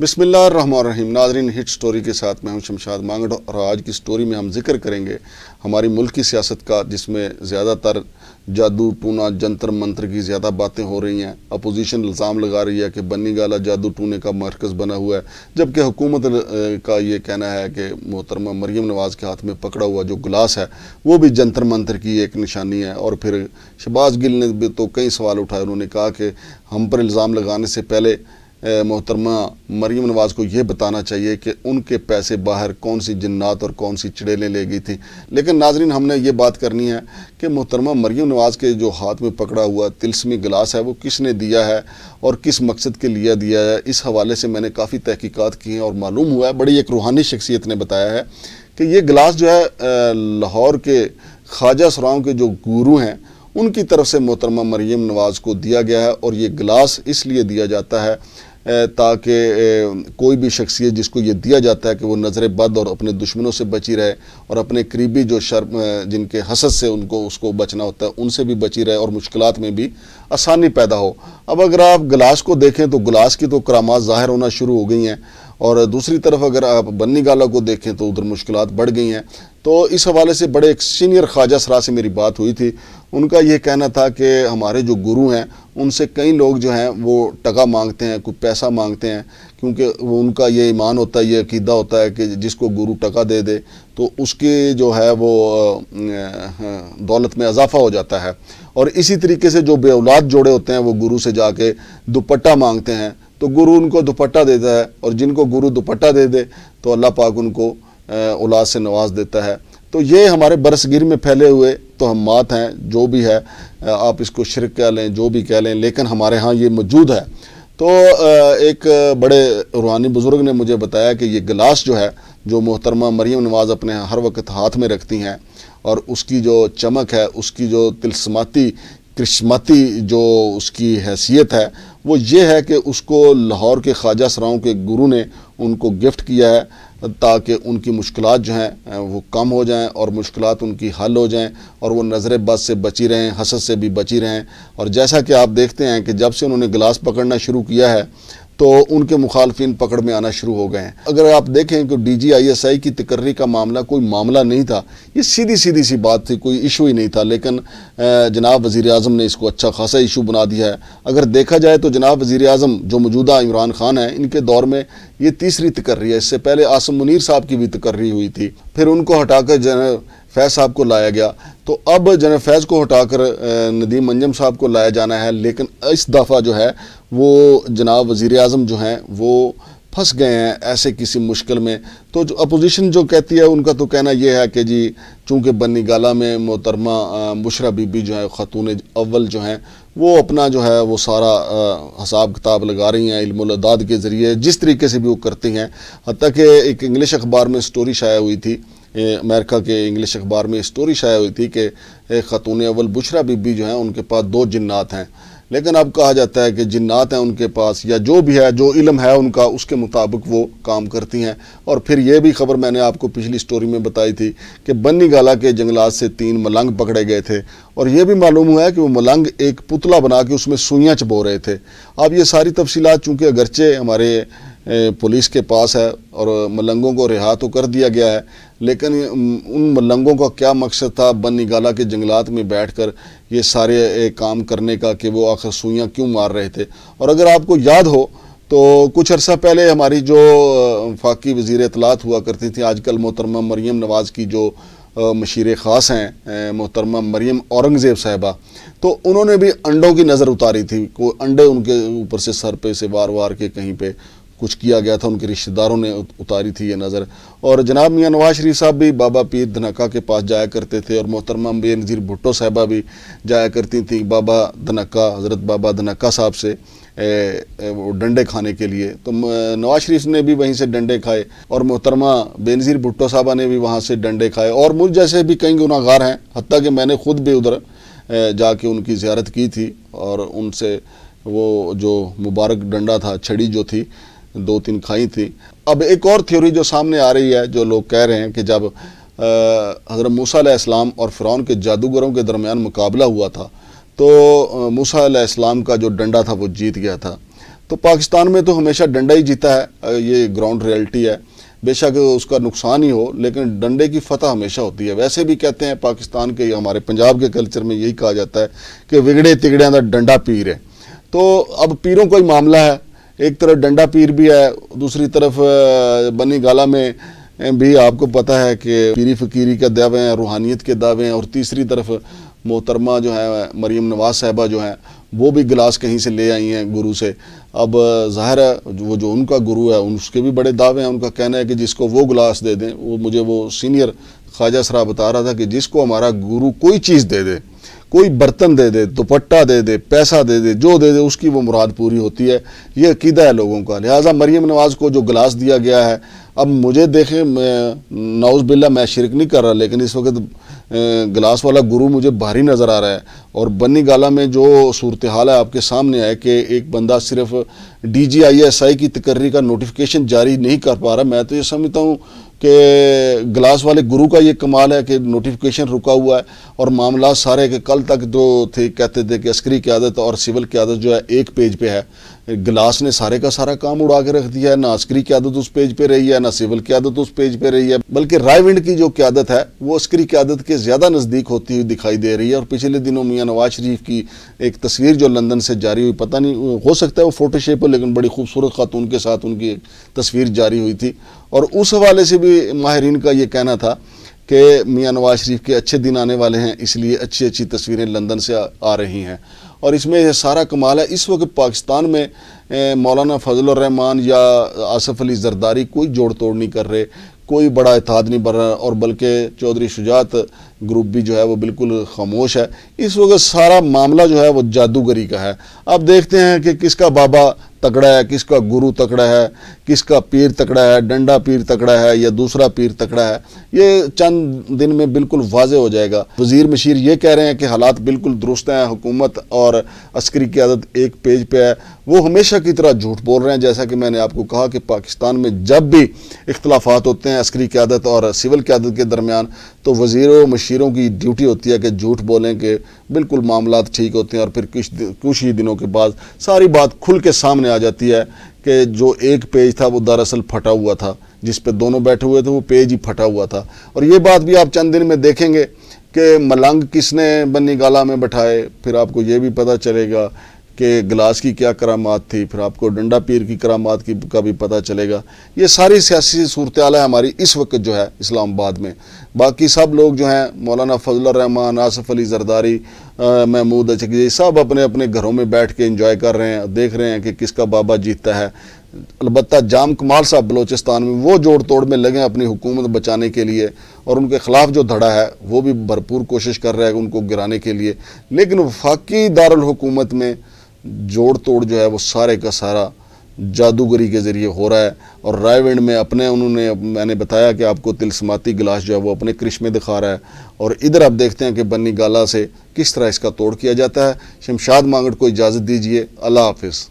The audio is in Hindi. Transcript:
बिसमीम नाजरीन हिट स्टोरी के साथ मैं हूं शमशाद मांगड़ और आज की स्टोरी में हम जिक्र करेंगे हमारी मुल्क की सियासत का जिसमें ज़्यादातर जादू टूना जंतर मंत्र की ज़्यादा बातें हो रही हैं अपोजिशन इल्ज़ाम लगा रही है कि बनी गाला जादू टूने का मरकज़ बना हुआ है जबकि हुकूमत का ये कहना है कि मोहतरमा मरीम नवाज़ के हाथ में पकड़ा हुआ जो गिलास है वो भी जंतर मंत्र की एक निशानी है और फिर शबाज गिल ने भी तो कई सवाल उठाए उन्होंने कहा कि हम पर इल्ज़ाम लगाने से पहले मोहतरमा मरीम नवाज़ को यह बताना चाहिए कि उनके पैसे बाहर कौन सी जन्नात और कौन सी चिड़ेलें ले गई थी लेकिन नाजरीन हमने ये बात करनी है कि मोहतरमा मरीम नवाज़ के जो हाथ में पकड़ा हुआ तिलस्मी गिलास है वो किसने दिया है और किस मकसद के लिए दिया है इस हवाले से मैंने काफ़ी तहकीक़ात की हैं और मालूम हुआ है बड़ी एक रूहानी शख्सियत ने बताया है कि ये गिलास जो है लाहौर के ख्वाजा सराओं के जो गुरु हैं उनकी तरफ से मोहतरमा मरीम नवाज़ को दिया गया है और ये गिलास इसलिए दिया जाता है ताकि कोई भी शख्सियत जिसको ये दिया जाता है कि वो नज़र बद और अपने दुश्मनों से बची रहे और अपने करीबी जो शर्म जिनके हसद से उनको उसको बचना होता है उनसे भी बची रहे और मुश्किल में भी आसानी पैदा हो अब अगर आप गिलास को देखें तो गिलास की तो कराम ज़ाहिर होना शुरू हो गई हैं और दूसरी तरफ अगर आप बन्नी गाला को देखें तो उधर मुश्किल बढ़ गई हैं तो इस हवाले से बड़े एक सीनियर ख्वाजा सरा से मेरी बात हुई थी उनका यह कहना था कि हमारे जो गुरु हैं उनसे कई लोग जो हैं वो टका मांगते हैं कुछ पैसा मांगते हैं क्योंकि वो उनका ये ईमान होता है ये अकीदा होता है कि जिसको गुरु टका दे दे तो उसके जो है वो दौलत में इजाफा हो जाता है और इसी तरीके से जो बेउलाद जोड़े होते हैं वो गुरु से जाके दुपट्टा मांगते हैं तो गुरु उनको दुपट्टा देता है और जिनको गुरु दुपट्टा दे दे तो अल्लाह पाक उनको औलाद से नवाज देता है तो ये हमारे बरसगिर में फैले हुए तो हम मात हैं जो भी है आप इसको शिरक कह लें जो भी कह लें लेकिन हमारे यहाँ ये मौजूद है तो एक बड़े रूहानी बुज़ुर्ग ने मुझे बताया कि ये गिलास जो है जो मोहतरमा मरीम नवाज़ अपने हर वक्त हाथ में रखती हैं और उसकी जो चमक है उसकी जो तिलस्माती किस्मती जो उसकी हैसियत है वो ये है कि उसको लाहौर के ख्वाजा सराओं के गुरु ने उनको गिफ्ट किया है ताकि उनकी मुश्किल जो हैं वो कम हो जाएं और मुश्किल उनकी हल हो जाएं और वो नज़र बद से बची रहें हसद से भी बची रहें और जैसा कि आप देखते हैं कि जब से उन्होंने गिलास पकड़ना शुरू किया है तो उनके मुखालफिन पकड़ में आना शुरू हो गए हैं अगर आप देखें कि D G I S I की तकर्री का मामला कोई मामला नहीं था ये सीधी सीधी सी बात थी कोई इशू ही नहीं था लेकिन जनाब वज़ी अजम ने इसको अच्छा खासा इशू बना दिया है अगर देखा जाए तो जनाब वज़ी अजम जो मौजूदा इमरान खान हैं इनके दौर में ये तीसरी तकर्री है इससे पहले आसम मुनर साहब की भी तकर्री हुई थी फिर उनको हटाकर फैज़ साहब को लाया गया तो अब जनरल फैज़ को हटाकर नदीम मंजम साहब को लाया जाना है लेकिन इस दफ़ा जो है वो जनाब वजीर अजम जो हैं वो फंस गए हैं ऐसे किसी मुश्किल में तो जो अपोजिशन जो कहती है उनका तो कहना यह है कि जी चूँकि बनी गाला में मोहतरमा मुशरा बीबी जो है ख़तून अव्वल जो हैं वो अपना जो है वो सारा हिसाब किताब लगा रही हैं इल्मदाद के ज़रिए जिस तरीके से भी वो करती हैं हती कि एक इंग्लिश अखबार में स्टोरी शाया हुई थी अमेरिका के इंग्लिश अखबार में स्टोरी शाया हुई थी कि ख़ातून अवल बुशरा बीबी जो हैं उनके पास दो जन्ात हैं लेकिन अब कहा जाता है कि जिन्नात हैं उनके पास या जो भी है जो इलम है उनका उसके मुताबिक वो काम करती हैं और फिर ये भी खबर मैंने आपको पिछली स्टोरी में बताई थी कि बन्नी गाला के जंगलात से तीन मलंग पकड़े गए थे और ये भी मालूम हुआ है कि वो मलंग एक पुतला बना के उसमें सुइयाँ चबो रहे थे अब ये सारी तफसीत चूँकि अगरचे हमारे पुलिस के पास है और मलंगों को रिहा तो कर दिया गया है लेकिन उन मलंगों का क्या मकसद था बन गाला के जंगलात में बैठ कर ये सारे काम करने का कि वो आखिर सुइयाँ क्यों मार रहे थे और अगर आपको याद हो तो कुछ अर्सा पहले हमारी जो फाकी वजीर अतलात हुआ करती थी आजकल मोहतरमा मरीम नवाज़ की जो मशीर ख़ास हैं मोहतरमा मरीम औरंगज़ेब साहबा तो उन्होंने भी अंडों की नज़र उतारी थी को अंडे उनके ऊपर से सर पे से वार वार के कहीं पे कुछ किया गया था उनके रिश्तेदारों ने उतारी थी ये नज़र और जनाब मियाँ नवाज शरीफ साहब भी बाबा पीर धनका के पास जाया करते थे और मोहतरमा बे नज़ीर भुट्टो साहबा भी जाया करती थी बाबा धनका हज़रत बाबा धनका साहब से ए, ए, वो डंडे खाने के लिए तो नवाज शरीफ ने भी वहीं से डंडे खाए और मोहतरमा बेनज़ीर भुट्टो साहबा ने भी वहाँ से डंडे खाए और मुझ जैसे भी कई गुनागार हैं हती कि मैंने ख़ुद भी उधर जाके उनकी ज्यारत की थी और उनसे वो जो मुबारक डंडा था छड़ी जो थी दो तीन खाई थी अब एक और थ्योरी जो सामने आ रही है जो लोग कह रहे हैं कि जब हज़रत मूसा इस्लाम और फ़िरौन के जादूगरों के दरमियान मुकाबला हुआ था तो मूसा इस्लाम का जो डंडा था वो जीत गया था तो पाकिस्तान में तो हमेशा डंडा ही जीता है ये ग्राउंड रियलिटी है बेशक उसका नुकसान ही हो लेकिन डंडे की फतह हमेशा होती है वैसे भी कहते हैं पाकिस्तान के हमारे पंजाब के कल्चर में यही कहा जाता है कि विगड़े तिगड़े का डंडा पीर है तो अब पीरों का ही मामला है एक तरफ डंडा पीर भी है दूसरी तरफ बनी गाला में भी आपको पता है कि पीरी फकीरी के दावे हैं रूहानियत के दावे हैं और तीसरी तरफ मोहतरमा जो है मरीम नवाज साहबा जो हैं वो भी गिलास कहीं से ले आई हैं गुरु से अब ज़ाहिर है वो जो उनका गुरु है उसके भी बड़े दावे हैं उनका कहना है कि जिसको वो गिलास दे दें वो मुझे वो सीनियर ख्वाजा सरा बता रहा था कि जिसको हमारा गुरु कोई चीज़ दे दे कोई बर्तन दे दे दुपट्टा दे दे पैसा दे दे जो दे दे उसकी वो मुराद पूरी होती है ये अकीदा है लोगों का लिहाजा मरीम नवाज़ को जो गिलास दिया गया है अब मुझे देखें मैं नाउज बिल्ला मैं शिरक नहीं कर रहा लेकिन इस वक्त गिलास वाला गुरु मुझे भारी नज़र आ रहा है और बनी गाला में जो सूरत हाल है आपके सामने आए कि एक बंदा सिर्फ D G I S I की तकर्री का नोटिफिकेशन जारी नहीं कर पा रहा मैं तो ये समझता हूँ कि ग्लास वाले गुरु का ये कमाल है कि नोटिफिकेशन रुका हुआ है और मामला सारे के कल तक जो थे कहते थे कि अस्करी क्यादत और सिविल क्यादत जो है एक पेज पे है ग्लास ने सारे का सारा काम उड़ा के रख दिया है ना अस्करी की आदत उस पेज पे रही है ना सिविल की आदत उस पेज पे रही है बल्कि रायविंड की जो क्यादत है वो अस्करी की आदत के ज़्यादा नज़दीक होती हुई दिखाई दे रही है और पिछले दिनों मियाँ नवाज शरीफ की एक तस्वीर जो लंदन से जारी हुई पता नहीं हो सकता है वो फोटोशेप हो लेकिन बड़ी खूबसूरत खातून के साथ उनकी एक तस्वीर जारी हुई थी और उस हवाले से भी माहरीन का ये कहना था कि मियाँ नवाज शरीफ के अच्छे दिन आने वाले हैं इसलिए अच्छी अच्छी तस्वीरें लंदन से आ रही हैं और इसमें यह सारा कमाल है इस वक्त पाकिस्तान में मौलाना रहमान या आसफ़ अली जरदारी कोई जोड़ तोड़ नहीं कर रहे कोई बड़ा इतिहाद नहीं बढ़ रहा और बल्कि चौधरी शुजात ग्रुप भी जो है वो बिल्कुल खामोश है इस वक्त सारा मामला जो है वो जादूगरी का है अब देखते हैं कि किसका बाबा तकड़ा है किसका गुरु तकड़ा है किसका पीर तकड़ा है डंडा पीर तकड़ा है या दूसरा पीर तकड़ा है ये चंद दिन में बिल्कुल वाजे हो जाएगा वजीर मशीर ये कह रहे हैं कि हालात बिल्कुल दुरुस्त हैं हुकूमत और अस्करी की आदत एक पेज पे है वो हमेशा की तरह झूठ बोल रहे हैं जैसा कि मैंने आपको कहा कि पाकिस्तान में जब भी इख्तलाफात होते हैं अस्करी क्यादत और सिविल क्यादत के दरमियान तो वजीरों मशीरों की ड्यूटी होती है कि झूठ बोलें कि बिल्कुल मामला ठीक होते हैं और फिर कुछ कुछ ही दिनों के बाद सारी बात खुल के सामने आ जाती है कि जो एक पेज था वो दरअसल फटा हुआ था जिस पर दोनों बैठे हुए थे वो पेज ही फटा हुआ था और ये बात भी आप चंद दिन में देखेंगे कि मलंग किसने बनी गाला में बैठाए फिर आपको ये भी पता चलेगा कि गिलास की क्या करामात थी फिर आपको डंडा पीर की करामात की का भी पता चलेगा ये सारी सियासी सूरत है हमारी इस वक्त जो है इस्लामाबाद में बाकी सब लोग जो हैं मौलाना फजल रहमान आसफ़ अली जरदारी महमूद अचकजी सब अपने अपने घरों में बैठ के इंजॉय कर रहे हैं देख रहे हैं कि किसका बाबा जीतता है अलबत् जाम कमाल साहब बलोचिस्तान में वो जोड़ तोड़ में लगे अपनी हुकूमत बचाने के लिए और उनके ख़िलाफ़ जो धड़ा है वो भी भरपूर कोशिश कर रहा है उनको गिराने के लिए लेकिन वफाकी दारकूमत में जोड़ तोड़ जो है वो सारे का सारा जादूगरी के ज़रिए हो रहा है और रायवेंड में अपने उन्होंने मैंने बताया कि आपको तिलस्माती गिलास जो है वो अपने क्रिश में दिखा रहा है और इधर आप देखते हैं कि बन्नी गाला से किस तरह इसका तोड़ किया जाता है शमशाद मांगड़ को इजाज़त दीजिए अल्लाह हाफिज़